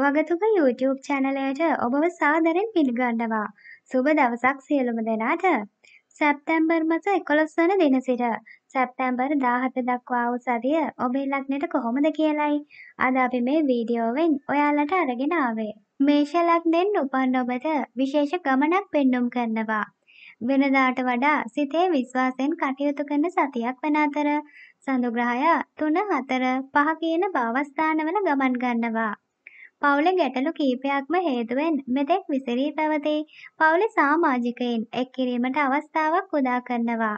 වගතුග YouTube චැනලයට ඔබව සාදරෙන් පිළිගන්නවා. සුබ දවසක් සියලුම දෙනාට. සැප්තැම්බර් මස 11 වන දින සිට සැප්තැම්බර් 17 දක්වා වූ සතිය ඔබේ ලග්නෙට කොහොමද කියලයි අද අපි මේ වීඩියෝවෙන් ඔයාලට අරගෙන ආවේ. මේෂ ලග්නෙන් උපන් ඔබට විශේෂ ගමනක් පෙන්눔 කරනවා. වෙනදාට වඩා සිතේ විශ්වාසයෙන් කටයුතු කරන සතියක් වන අතර සඳු ග්‍රහය 3 4 5 කියන භවස්ථානවල ගමන් ගන්නවා. පවුල ගැටලු කීපයක්ම හේතුවෙන් මෙතෙක් විසිරී පැවතී පවුල සාමාජිකයින් එක් කිරීමට අවස්ථාවක් උදා කරනවා.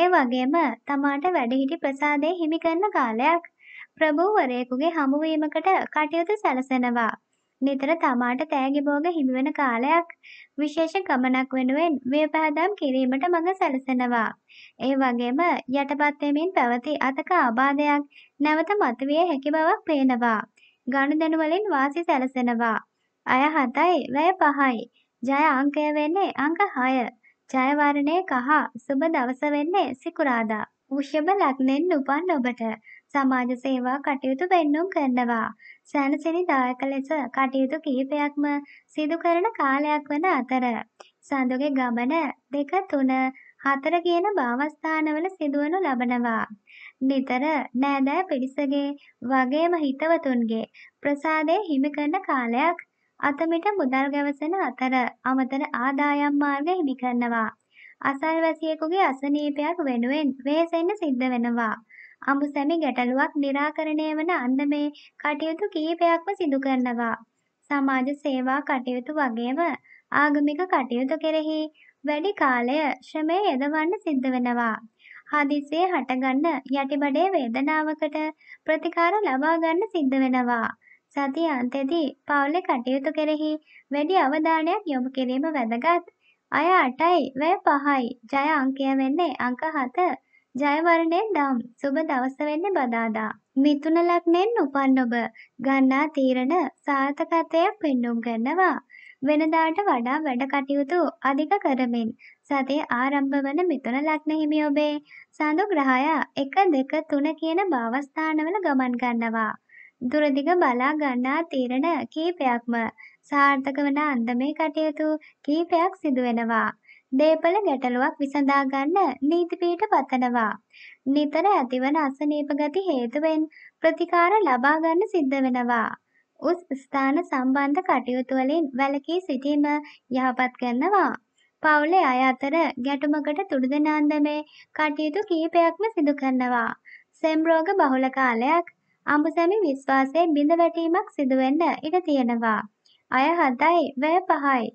ඒ වගේම තමාට වැඩහිටි ප්‍රසාදය හිමි කරන කාලයක් ප්‍රභූවරයෙකුගේ හමුවීමකට කටයුතු සැලසෙනවා. නිතර තමාට තෑගිභෝග හිමිවන කාලයක් විශේෂ ගමනක් වෙනුවෙන් ව්‍යපහදම් කිරීමට මඟ සැලසෙනවා. ඒ වගේම යටපත් වෙමින් පැවති අතක ආබාධයක් නැවත මතුවිය හැකි බවක් පේනවා. ගනුදෙනු වලින් වාසි සැලසෙනවා. අය 7යි, වැය 5යි. ජය අංකය වෙන්නේ අංක 6. ජය වර්ණය කහ. සුබ දවස වෙන්නේ සිකුරාදා. වෘෂභ ලග්නෙන් උපන් ඔබට සමාජ සේවා කටයුතු වෙන්නුම් කරනවා. සැනසෙනදායක ලෙස කටයුතු කිහිපයක්ම සිදු කරන කාලයක් වන අතර සඳුගේ ගමන 2 3 4 කියන භාවස්ථානවල සිදුවනු ලබනවා. නිතර නෑදෑ පිරිසගේ වගේම හිතවතුන්ගේ ප්‍රසාදය හිමි කරන කාලයක් අතමිට මුදල් ගැවසෙන අතර අමතර ආදායම් මාර්ග හිමි කරනවා. අසල්වැසියෙකුගේ අසනීපයක් වෙනුවෙන් වේසෙන්න සිද්ධ වෙනවා. අඹුසැමි ගැටලුවක් निराකරණය වන අන්දමේ කටයුතු කිහිපයක්ම සිදු කරනවා. සමාජ සේවා කටයුතු වගේම ආගමික කටයුතු කෙරෙහි වැඩි කාලය ශ්‍රමය යොදවන්න සිද්ධ වෙනවා. හදිසියේ හටගන්න යටිබඩේ වේදනාවකට ප්‍රතිකාර ලබා ගන්න සිද්ධ වෙනවා. සතිය අන්තයේදී පවුලේ කටයුතු කෙරෙහි වැඩි අවධානයක් යොමු කිරීම වැදගත්. අය 8යි, වැය 5යි. ජය අංකය වෙන්නේ අංක 7. ජය වර්ණයෙන් දම්. සුබ දවස වෙන්නේ බදාදා. මිතුන ලග්නෙන් උපන් ඔබ ගන්නා තීරණ සාර්ථකත්වයක් පෙන්වුම් කරනවා. වෙනදාට වඩා වැඩ කටයුතු අධික කරමින් සතිය ආරම්භ වන මිථුන ලග්න හිමි ඔබේ සඳු ග්‍රහය 1 2 3 කියන භාවස්ථානවල ගමන් ගන්නවා. දුරදිග බලා ගන්නා තීරණ කීපයක්ම සාර්ථක වන අන්දමේ කටයුතු කීපයක් සිදු වෙනවා. දේපල ගැටලුවක් විසඳා ගන්න නීති පීඨ පතනවා. නිතර ඇතිවන අසනීප ගති හේතුවෙන් ප්‍රතිකාර ලබා ගන්න සිද්ධ වෙනවා. උස් ස්ථාන සම්බන්ධ කටයුතු වලින් වැළකී සිටීම යහපත් කරනවා. පවුලේ අය අතර ගැටුමකට තුඩුදෙනාන්දමේ කටයුතු කිහිපයක්ම සිදු කරනවා. සෙම් රෝග බහුල කාලයක් අඹුසැමි විශ්වාසයෙන් බිඳ වැටීමක් සිදු වෙන්න ඉඩ තියෙනවා. අය 7යි, වැය 5යි.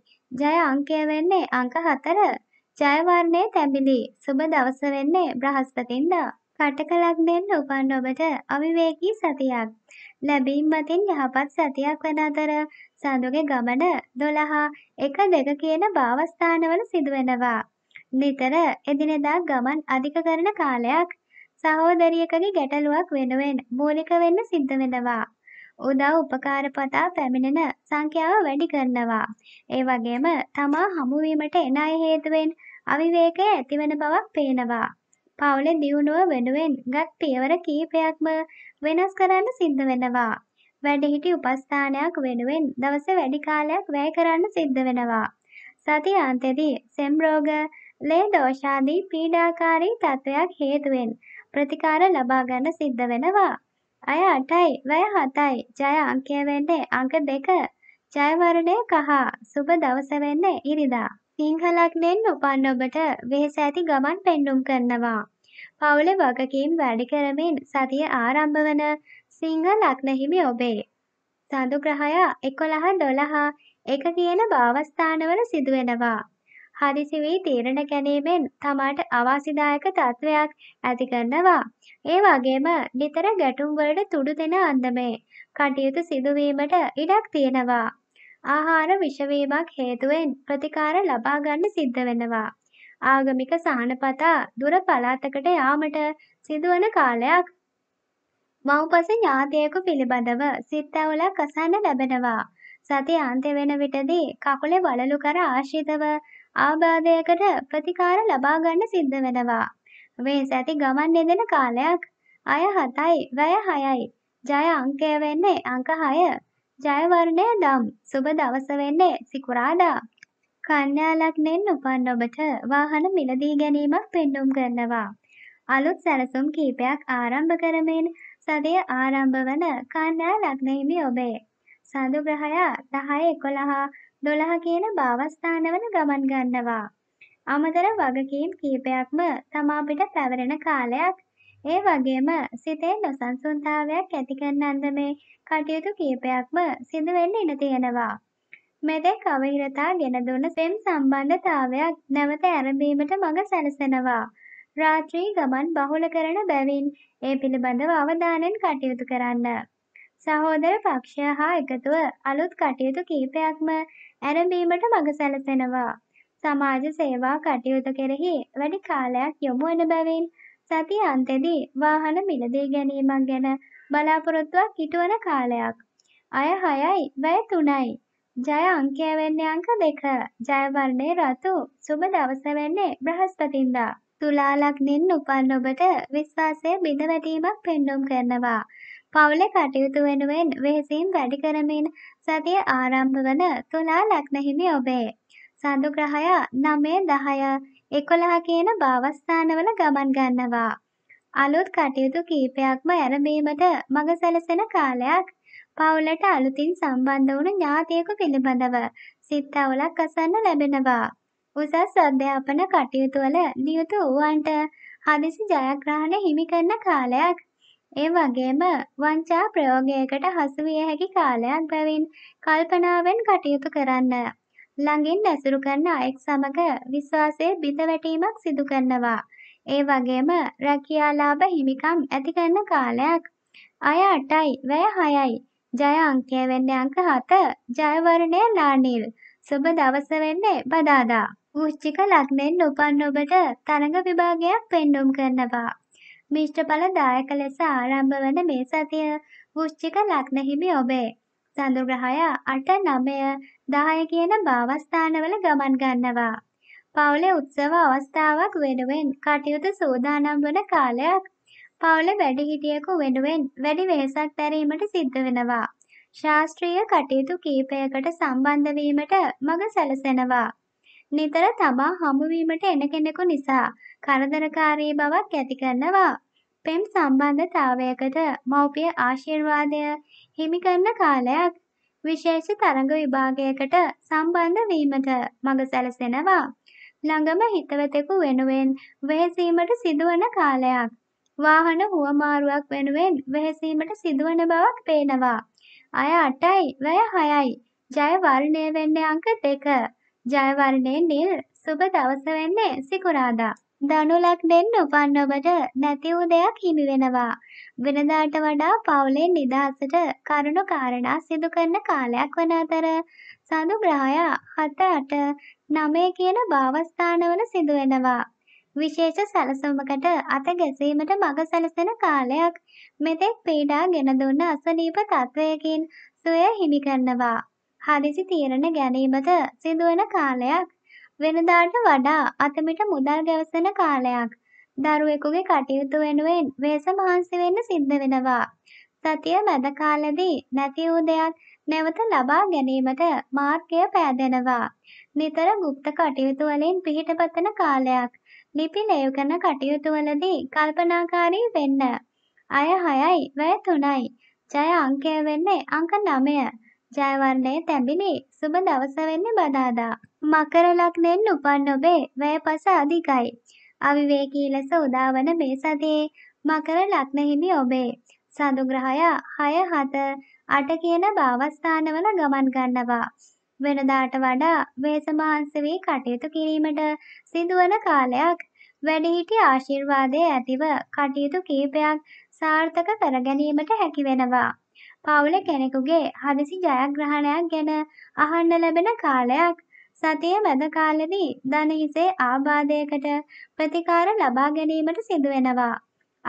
ජය අංකය වෙන්නේ අංක 4. ජය වර්ණයේ තැඹිලි. සුබ දවස වෙන්නේ බ්‍රහස්පතින්දා. කටකලක් දෙන්න උපන් ඔබට අවිවේකී සතියක්. ලැබීම් මතින් යහපත් සතියක් වන අතර සඳුගේ ගමන 12 1 2 කියන භාවස්ථානවල සිදුවෙනවා. නිතර එදිනෙදා ගමන් අධික කරන කාලයක් සහෝදරියකගේ ගැටලුවක් වෙනුවෙන් මූලික වෙන්න සිද්ධ වෙනවා. උදා උපකාර පතා පැමිණෙන සංඛ්‍යාව වැඩි කරනවා. ඒ වගේම තමා හමුවීමට එන අය හේතුවෙන් අවිවේකය ඇතිවන බවක් පේනවා. පවුලේ දියුණුව වෙනුවෙන් ගත් පියවර කීපයක්ම වෙනස් කරන්න සිද්ධ වෙනවා. වැඩිහිටි උපස්ථානයක් වෙනුවෙන් දවස වැඩි කාලයක් වැය කරන්න සිද්ධ වෙනවා. සති අන්තයේදී සෙම් රෝග, ලේ දෝෂාදී පීඩාකාරී තත්වයක් හේතුවෙන් ප්‍රතිකාර ලබා ගන්න සිද්ධ වෙනවා. අය 8යි, වැය 7යි, ජය අංකය වෙන්නේ අංක 2, ජය වර්ණය කහ, සුබ දවස වෙන්නේ ඉරිදා. සිංහලක්නෙන් උපන් ඔබට වෙහෙස ඇති ගමන් පෙන්නුම් කරනවා. පවුල වගකීම් වැඩි කරමින් සතිය ආරම්භ වන සිංහ ලග්නහිමි ඔබේ. සඳුග්‍රහය එකොළහ දොළහා එක කියන භාවස්ථානවල සිදුවෙනවා. හදිසි වී තීරණ ගැනීමෙන් තමාට අවාසිදායක තත්ත්වයක් ඇති කරනවා. ඒ වගේම නිතර ගැටුම් වලට තුඩු දෙන අන්දමේ කටයුතු සිදුවීමට ඉඩක් තියෙනවා. ආහාර විෂවීමක් හේතුවෙන් ප්‍රතිකාර ලබා ගන්න සිද්ධ වෙනවා. ආගමික සහනපතා දුර පළාතකට යාමට සිදුවන කාලයක් මව්පස ඥාතියෙකු පිළිබඳව සිත් ඇවුලක් අසන්න ලැබෙනවා. සති අන්තය වෙන විටදී කකුලේ වලලු කර ආශ්‍රිතව ආබාධයකට ප්‍රතිකාර ලබා ගන්න සිද්ධ වෙනවා. වෙස් ඇති ගමන් නෙදෙන කාලයක් අය හතයි වැය හයයි ජය අංකය වෙන්නේ අංක හය ජයවර්ණය දම් සුබ දවස වෙන්නේ සිකුරාදා. කන්‍යා ලග්නෙන් උපන් ඔබට වාහන මිලදී ගැනීමක් පෙන්눔 කරනවා. අලුත් සැලසුම් කීපයක් ආරම්භ කරමින් සදය ආරම්භ වන කන්‍යා ලග්නෙහිමි ඔබේ. සඳු ග්‍රහයා 10 11 12 කියන භාවස්ථානවල ගමන් ගන්නවා. අමතර වගකීම් කීපයක්ම තමා පිට පැවරෙන කාලයක් ඒ වගේම සිතේ නොසන්සුන්තාවයක් ඇති කරන අන්දමේ කටයුතු කීපයක්ම සිදු වෙන්න ඉඩ තියෙනවා. මෙදෙක් අවහිරතා ගෙන දුන සෙම් සම්බන්ධතාවයක් නැවත ඇරඹීමට මඟ සැලසෙනවා. රාත්‍රී ගමන් බහුල කරන බැවින් ඒ පිළිබඳව අවධානයෙන් කටයුතු කරන්න. සහෝදර පක්ෂය හා එකතුව අලුත් කටයුතු කීපයක්ම ඇරඹීමට මඟ සැලසෙනවා. සමාජ සේවා කටයුතු කෙරෙහි වැඩි කාලයක් යොමු වන බැවින් සති අන්තෙදී වාහන මිලදී ගැනීමක් ගැන බලාපොරොත්තුවක් ඉටුවන කාලයක්. අය හයයි වැය තුනයි. ජය අංකය වෙන්නේ අංක දෙක. ජය වර්ණේ රතු. සුබ දවස වෙන්නේ බ්‍රහස්පතින්දා. තුලා ලග්නෙන් උපන් ඔබට විශ්වාසයේ බිඳ වැටීමක් පෙන්වුම් කරනවා. පවුලේ කටයුතු වෙනුවෙන් වෙහෙසින් වැඩි කරමින් සතිය ආරම්භ වන තුලා ලග්න හිමි ඔබේ. සඳු ග්‍රහය 9 10 එකොළහ කියන භාවස්ථානවල ගමන් ගන්නවා. අලුත් කටයුතු කීපයක්ම ඇරඹීමට මඟ සැලසෙන කාලයක් පවුලට අලුතින් සම්බන්ධ වුණු ඥාතියෙකු පිළිබඳව සිත් අවුලක් අසන්න ලැබෙනවා. උසස් අධ්‍යාපන කටයුතු වල නියුත වූවන්ට හදිසි ජයග්‍රහණ හිමි කරන කාලයක්. ඒ වගේම වංචා ප්‍රයෝගයකට හසු විය හැකි කාලයක් බැවින් කල්පනාවෙන් කටයුතු කරන්න. ළඟින් ඇසුරු කරන අයෙක් සමග විශ්වාසයේ බිඳවැටීමක් සිදු කරනවා. ඒ වගේම රැකියාලාභ හිමිකම් ඇති කරන කාලයක්. අය 8යි, වැය 6යි. ජය අංකය වෙන්නේ අංක 7. ජය වර්ණය නානිල්. සුබ දවස වෙන්නේ බදාදා. වෘශ්චික ලග්නෙන් උපන් ඔබට තරඟ විභාගයක් පෙන්නුම් කරනවා. මිෂ්ඨඵල දායක ලෙස ආරම්භ වන මේ සතිය වෘශ්චික ලග්න හිමි ඔබේ චන්ද්‍රග්‍රහය 8 9 10 කියන භාවස්ථානවල ගමන් ගන්නවා. පවුලේ උත්සව අවස්ථාවක් වෙනුවෙන් කටයුතු සූදානම් වන කාලයක් පවුල වැඩිහිටියෙකු වෙනුවෙන් වැඩි වෙහසක් දැරීමට සිද්ධ වෙනවා. ශාස්ත්‍රීය කටයුතු කීපයකට සම්බන්ධ වීමට මඟ සැලසෙනවා. නිතර තමා හමුවීමට එන කෙනෙකු නිසා කරදරකාරී බවක් ඇති කරනවා. පෙම් සම්බන්ධතාවයකට මව්පිය ආශිර්වාදය හිමි කරන කාලයක් විශේෂ තරඟ විභාගයකට සම්බන්ධ වීමට මඟ සැලසෙනවා. ළඟම හිතවතෙකු වෙනුවෙන් වෙහෙසීමට සිදුවන කාලයක්. වාහන හුවමාරුවක් වෙනුවෙන් වෙහෙසීමට සිදුවන බවක් පේනවා. අය 8යි, වැය 6යි. ජය වර්ණය වෙන්නේ අංක 2. ජය වර්ණය නිල්. සුබ දවස වෙන්නේ සිකුරාදා. දනුලක්ඩෙන් උපන් ඔබට නැති වූ දෙයක් හිමි වෙනවා. වෙනදාට වඩා පවුලෙන් නිදහසට කරුණු කාරණා සිදු කරන කාලයක් වන අතර සඳුග්‍රහයා හත අට නමය කියන භාවස්ථානවල සිදු වෙනවා. විශේෂ සැලසුමකට අත ගැසීමට මඟ සැලසෙන කාලයක් මෙතෙක් පීඩා ගෙන දුන්න අසනීප තත්වයකින් සුවය හිමි කරනවා. හදිසි තීරණ ගැනීමට සිදුවන කාලයක් වෙනදාට වඩා අතමිට මුදල් ගැවසෙන කාලයක්. දරුවෙකුගේ කටයුතු වෙනුවෙන් වෙහෙස මහන්සි වෙන්න සිද්ධ වෙනවා. සතිය මැද කාලෙදී නැති වූ දෙයක් නැවත ලබා ගැනීමට මාර්ගය පෑදෙනවා. නිතර গুপ্ত කටයුතු වලින් පිහිටපතන කාලයක්. ලිපි ලැයුකන කටයුතු වලදී කල්පනාකාරී වෙන්න. අය 6යි, වැය 3යි. ජය අංකය වෙන්නේ අංක 9. ජයවර්ණයේ තැඹිලි සුබ දවස වෙන්නේ බදාදා. මකර ලග්නෙන් උපන් ඔබේ වැය පස අධිකයි. අවිවේකී ලෙස උදාවන මේ සතියේ මකර ලග්න හිමි ඔබේ සඳු ග්‍රහය 6 7 8 කියන භාවස්ථානවල ගමන් ගන්නවා. වෙනදාට වඩා වේසමාංශ වී කටයුතු කිරීමට සිදුවන කාලයක් වැඩිහිටි ආශිර්වාදයේ ඇතිව කටයුතු කීපයක් සාර්ථක කර ගැනීමට හැකි වෙනවා. පවුල කෙනෙකුගේ හදිසි ජයග්‍රහණයක් ගැන අහන්න ලැබෙන කාලයක් සතිය මැද කාලෙදී ධන හිසේ ආබාධයකට ප්‍රතිකාර ලබා ගැනීමට සිදුවෙනවා.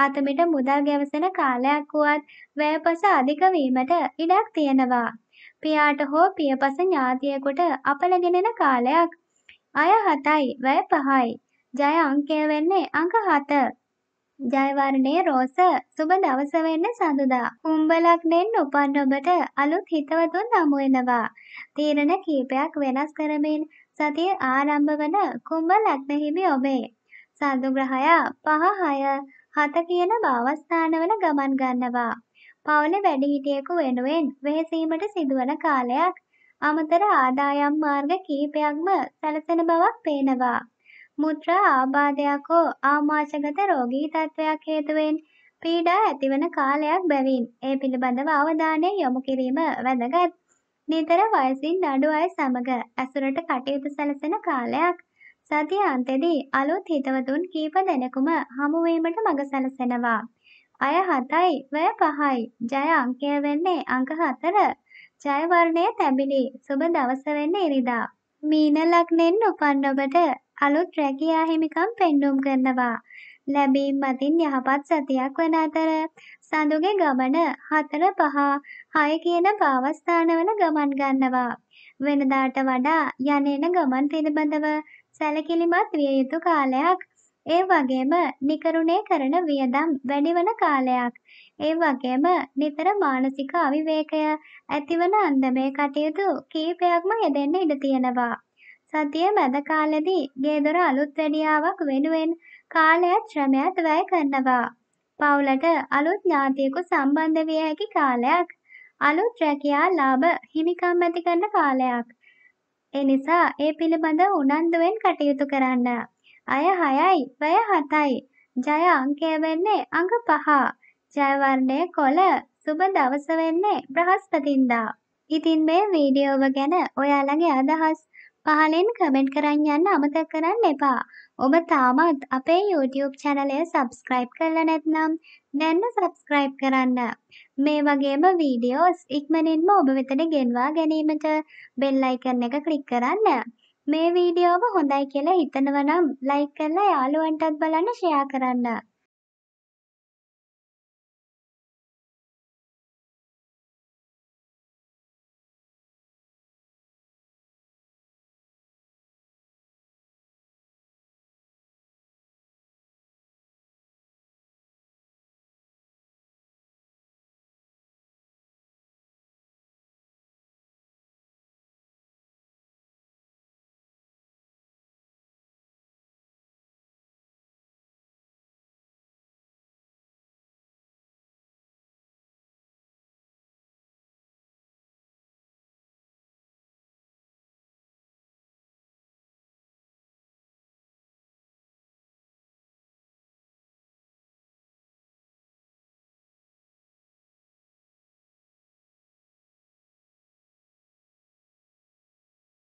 අතමිට මුදල් ගැවසෙන කාලයක් වුවත් වැයපස අධික වීමට ඉඩක් තියෙනවා. පියාට හෝ පියපස ඥාතියෙකුට අපලගෙනෙන කාලයක් අය 7යි වැය 5යි. ජය අංකය වෙන්නේ අංක 7. ජයවර්ණයේ රෝස සුබ දවස වෙන්න සඳුදා. කුඹලක් නෙන් උපන් ඔබට අලුත් හිතවතුන් හමු වෙනවා. තීරණ කීපයක් වෙනස් කරමින් සතිය ආරම්භ වන කුඹ ලග්න හිමි ඔබේ. සඳු ග්‍රහයා 5 6 7 කියන භවස්ථානවල ගමන් ගන්නවා. පවුලේ වැඩිහිටියෙකු වෙනුවෙන් වෙහෙසීමට සිදුවන කාලයක් අමතර ආදායම් මාර්ග කීපයක්ම සැලසෙන බවක් පේනවා. මුත්‍රා ආබාධයක් හෝ ආමාශගත රෝගී තත්ත්වයක් හේතුවෙන් පීඩා ඇතිවන කාලයක් බැවින් ඒ පිළිබඳව අවධානය යොමු කිරීම වැදගත්. නිතර වයසින් අඩු අය සමග ඇසුරට කටයුතු සැලසෙන කාලයක් සතිය අන්තෙදී අලුත් හිතවතුන් කීප දෙනෙකුම හමුවීමට මඟ සැලසෙනවා. අය හතයි වැය පහයි ජය අංකය වෙන්නේ අංක හතර ජයවර්ණය තැබිලි සුබ දවස වෙන්නේ ඉරිදා. මීන ලග්නෙන් උපන් ඔබට අලුත් රැකියා හිමිකම් පෙන්නුම් කරනවා. ලැබීම් මතින් යහපත් සතියක් වන අතර සඳුගේ ගමන හතර පහ හය කියන පාවස්ථානවල ගමන් ගන්නවා. වෙනදාට වඩා යනේන ගමන් පිළිබඳව සැලකිලිමත් විය යුතු කාලයක් ඒ වගේම නිකරුණේ කරන වියදම් වැඩිවන කාලයක් ඒ වගේම නිතර මානසික අවිවේකය ඇතිවන අන්දමේ කටයුතු කීපයක්ම යෙදෙන්න ඉඩ තියෙනවා සතිය මැද කාලෙදී ගේදොර අලුත් වැඩියාවක් වෙනුවෙන් කාලයත් ශ්‍රමයත් වැය කරනවා. පවුලට අලුත් ඥාතියෙකු සම්බන්ධ විය හැකි කාලයක් අලුත් රැකියා ලාභ හිමිකම් ඇති කරන කාලයක් එනිසා ඒ පිළිබඳ උනන්දුවෙන් කටයුතු කරන්න අය 6යි වැය 7යි ජය අංකය වෙන්නේ අංක 5 ජය වර්ණය කොළ සුබ දවස වෙන්නේ බ්‍රහස්පතින්දා ඉතින් මේ වීඩියෝව ගැන ඔයාලගේ අදහස් පහලෙන් කමෙන්ට් කරන්න යන්න අමතක කරන්න එපා. ඔබ තාමත් අපේ YouTube චැනලය සබස්ක්‍රයිබ් කරලා නැත්නම් දැන්න සබස්ක්‍රයිබ් කරන්න. මේ වගේම වීඩියෝස් ඉක්මනින්ම ඔබ වෙතට ගෙන්වා ගැනීමට බෙල් අයිකන් එක ක්ලික් කරන්න. මේ වීඩියෝව හොඳයි කියලා හිතනවනම් ලයික් කරලා යාළුවන්ටත් බලන්න ෂෙයා කරන්න.